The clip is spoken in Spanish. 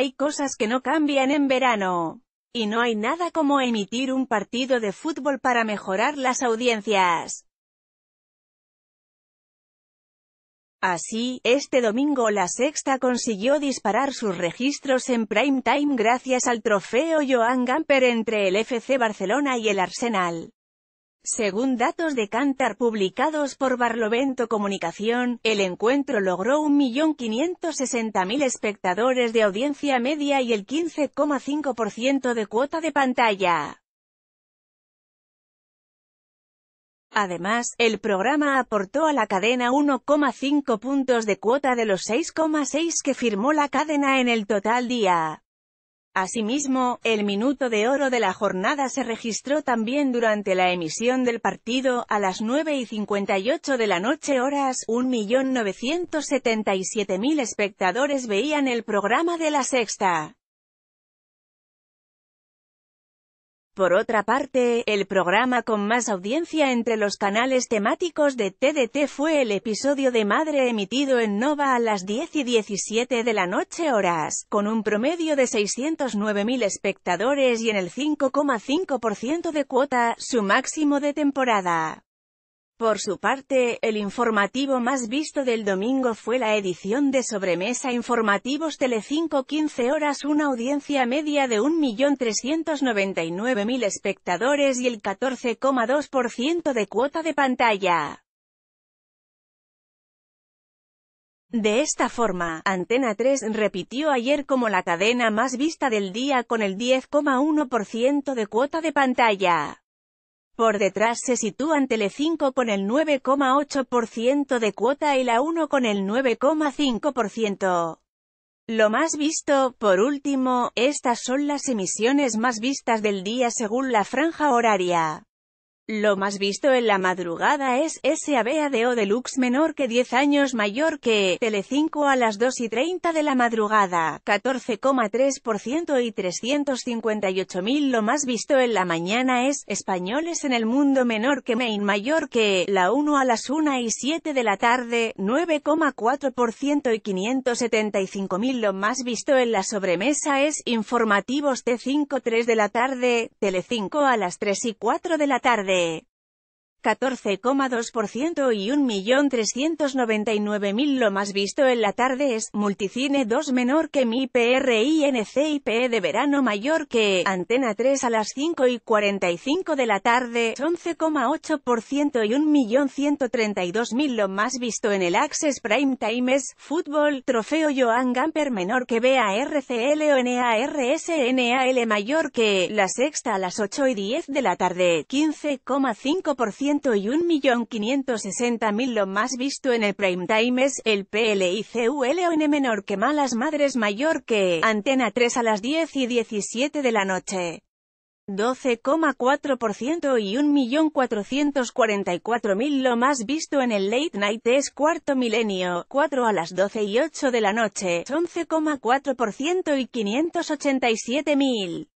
Hay cosas que no cambian en verano. Y no hay nada como emitir un partido de fútbol para mejorar las audiencias. Así, este domingo la sexta consiguió disparar sus registros en prime time gracias al trofeo Joan Gamper entre el FC Barcelona y el Arsenal. Según datos de Cantar publicados por Barlovento Comunicación, el encuentro logró 1.560.000 espectadores de audiencia media y el 15,5% de cuota de pantalla. Además, el programa aportó a la cadena 1,5 puntos de cuota de los 6,6 que firmó la cadena en el total día. Asimismo, el minuto de oro de la jornada se registró también durante la emisión del partido, a las 9 y 58 de la noche horas, 1.977.000 espectadores veían el programa de la sexta. Por otra parte, el programa con más audiencia entre los canales temáticos de TDT fue el episodio de Madre emitido en Nova a las 10 y 17 de la noche horas, con un promedio de 609.000 espectadores y en el 5,5% de cuota, su máximo de temporada. Por su parte, el informativo más visto del domingo fue la edición de sobremesa informativos Telecinco 15 horas una audiencia media de 1.399.000 espectadores y el 14,2% de cuota de pantalla. De esta forma, Antena 3 repitió ayer como la cadena más vista del día con el 10,1% de cuota de pantalla. Por detrás se sitúan 5 con el 9,8% de cuota y la 1 con el 9,5%. Lo más visto, por último, estas son las emisiones más vistas del día según la franja horaria. Lo más visto en la madrugada es SABADO Deluxe menor que 10 años mayor que Telecinco a las 2 y 30 de la madrugada, 14,3% y 358.000 Lo más visto en la mañana es Españoles en el mundo menor que Main mayor que la 1 a las 1 y 7 de la tarde, 9,4% y 575.000 Lo más visto en la sobremesa es Informativos T5 3 de la tarde, Telecinco a las 3 y 4 de la tarde, day 14,2% y 1.399.000 lo más visto en la tarde es, Multicine 2 menor que mi PRINC y PE de verano mayor que, Antena 3 a las 5 y 45 de la tarde, 11,8% y 1.132.000 lo más visto en el Access Prime Time es, Fútbol, Trofeo Joan Gamper menor que BARCLONARSNAL mayor que, la sexta a las 8 y 10 de la tarde, 15,5% 101.560.000 Lo más visto en el prime time es, el PLICULON menor que Malas Madres mayor que, Antena 3 a las 10 y 17 de la noche. 12,4% y 1.444.000 lo más visto en el Late Night es Cuarto Milenio, 4 a las 12 y 8 de la noche, 11,4% y 587.000.